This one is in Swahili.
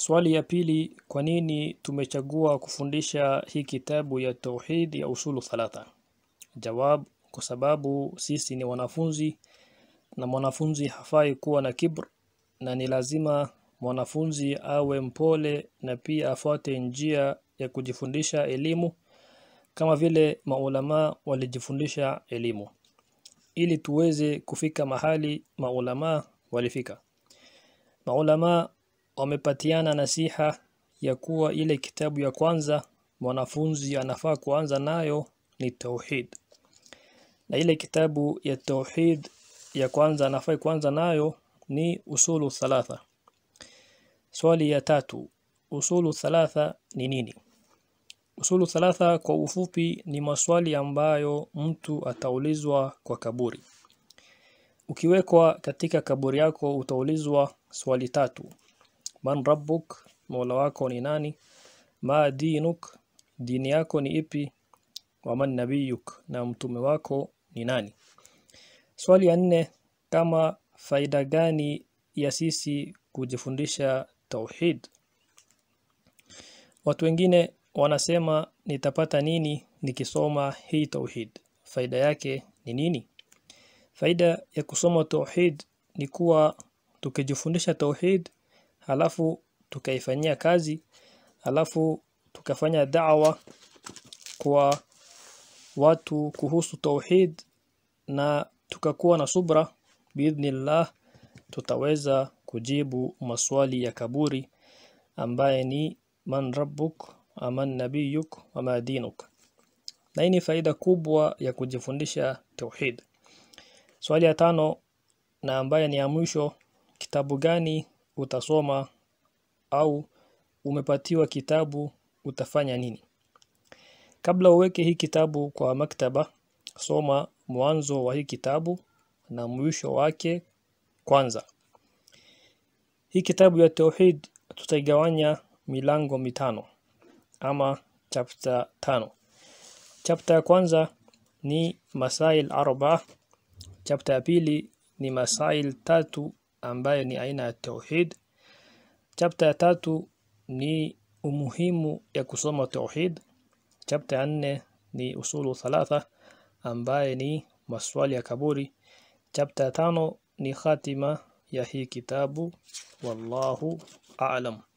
Swali ya pili, kwa nini tumechagua kufundisha hii kitabu ya Tauhid ya Usulu Thalatha? Jawab, kwa sababu sisi ni wanafunzi na mwanafunzi hafai kuwa na kibr, na ni lazima mwanafunzi awe mpole na pia afuate njia ya kujifundisha elimu kama vile maulama walijifundisha elimu, ili tuweze kufika mahali maulama walifika. Maulama wamepatiana nasiha ya kuwa ile kitabu ya kwanza mwanafunzi anafaa kuanza nayo ni tauhid na ile kitabu ya tauhid ya kwanza anafaa kuanza nayo ni usulu thalatha swali ya tatu usulu thalatha ni nini usulu thalatha kwa ufupi ni maswali ambayo mtu ataulizwa kwa kaburi ukiwekwa katika kaburi yako utaulizwa swali tatu Man rabbuk, mola wako ni nani? Ma dinuk, dini yako ni ipi? Wa man nabiyuk, na mtume wako ni nani? Swali ya nne, kama faida gani ya sisi kujifundisha tauhid? Watu wengine wanasema nitapata nini nikisoma hii tauhid? Faida yake ni nini? Faida ya kusoma tauhid ni kuwa tukijifundisha tauhid halafu tukaifanyia kazi halafu tukafanya da'wa kwa watu kuhusu tauhid na tukakuwa na subra biidhnillah tutaweza kujibu maswali ya kaburi ambaye ni man rabbuk aman nabiyuk ama dinuk na hii ni faida kubwa ya kujifundisha tauhid swali ya tano na ambaye ni ya mwisho kitabu gani utasoma au umepatiwa kitabu utafanya nini? Kabla uweke hii kitabu kwa maktaba, soma mwanzo wa hii kitabu na mwisho wake kwanza. Hii kitabu ya Tauhid tutaigawanya milango mitano ama chapter tano. Chapter ya kwanza ni masail arba, chapter ya pili ni masail tatu ambayo ni aina ya tauhid. Chapta ya tatu ni umuhimu ya kusoma tauhid. Chapta ya nne ni usulu thalatha ambaye ni maswali ya kaburi. Chapta ya tano ni khatima ya hii kitabu. Wallahu a'lam.